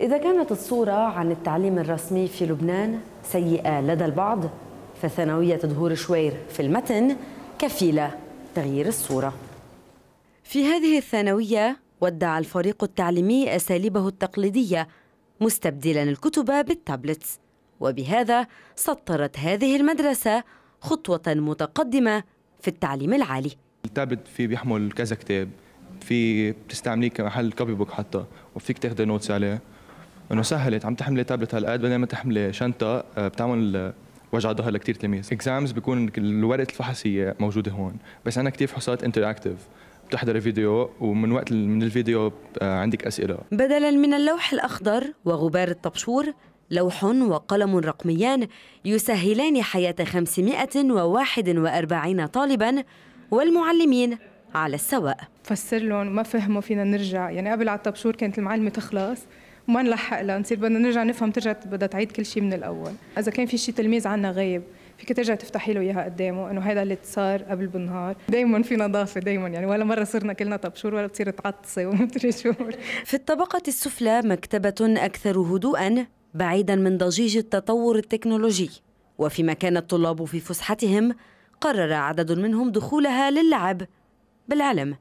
إذا كانت الصورة عن التعليم الرسمي في لبنان سيئة لدى البعض فثانوية دهور شوير في المتن كفيلة تغيير الصورة في هذه الثانوية ودع الفريق التعليمي أساليبه التقليدية مستبدلا الكتب بالتابلت وبهذا سطرت هذه المدرسة خطوة متقدمة في التعليم العالي التابلت في بيحمل كذا كتاب في بتستعمليه كمحل كوبي بوك حتى وفيك تاخذ نوتس عليه انه سهلت عم تحملي تابلت هالقد بدل ما تحملي شنطه آه، بتعمل آه، وجع ظهر لكثير تلاميذ اكزامز بيكون الورقه الفحصيه موجوده هون بس عندنا كثير فحوصات انتراكتيف بتحضري فيديو ومن وقت من الفيديو آه، عندك اسئله بدلا من اللوح الاخضر وغبار الطبشور لوح وقلم رقميان يسهلان حياه 541 طالبا والمعلمين على السواء فسر لهم ما فهموا فينا نرجع يعني قبل على الطبشور كانت المعلمه تخلص وما نلحق لها نصير بدنا نرجع نفهم ترجع بدها تعيد كل شيء من الاول اذا كان في شيء تلميذ عنا غايب فيك ترجع تفتحي له اياها قدامه انه هذا اللي صار قبل بالنهار دائما في نظافه دائما يعني ولا مره صرنا كلنا طبشور ولا بتصير تعطسي ومدري شو في الطبقه السفلى مكتبه اكثر هدوءا بعيدا من ضجيج التطور التكنولوجي وفيما كان الطلاب في فسحتهم قرر عدد منهم دخولها للعب بالعلم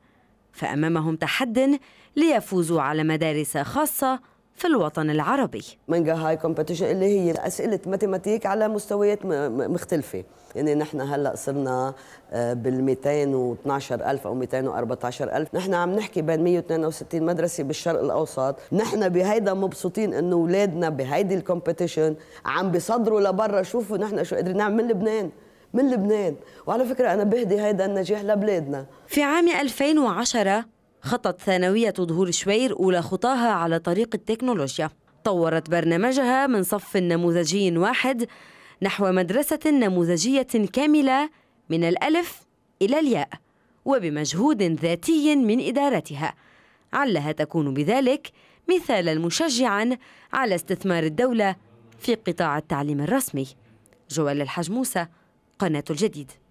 فامامهم تحد ليفوزوا على مدارس خاصه في الوطن العربي مانجا هاي كومبيتيشن اللي هي أسئلة ماتيماتيك على مستويات مختلفة يعني نحن هلأ صرنا آه، بال 212 ألف أو 214 ألف نحن عم نحكي بين 162 مدرسة بالشرق الأوسط نحن بهيدا مبسوطين إنه أولادنا بهيدي الكومبيتيشن عم بيصدروا لبرا شوفوا نحن شو قدرنا نعمل من لبنان من لبنان وعلى فكرة أنا بهدي هيدا النجاح لبلادنا في عام 2010 خطت ثانوية ظهور شوير أولى خطاها على طريق التكنولوجيا طورت برنامجها من صف نموذجي واحد نحو مدرسة نموذجية كاملة من الألف إلى الياء وبمجهود ذاتي من إدارتها علها تكون بذلك مثالا مشجعا على استثمار الدولة في قطاع التعليم الرسمي جوال الحجموسة قناة الجديد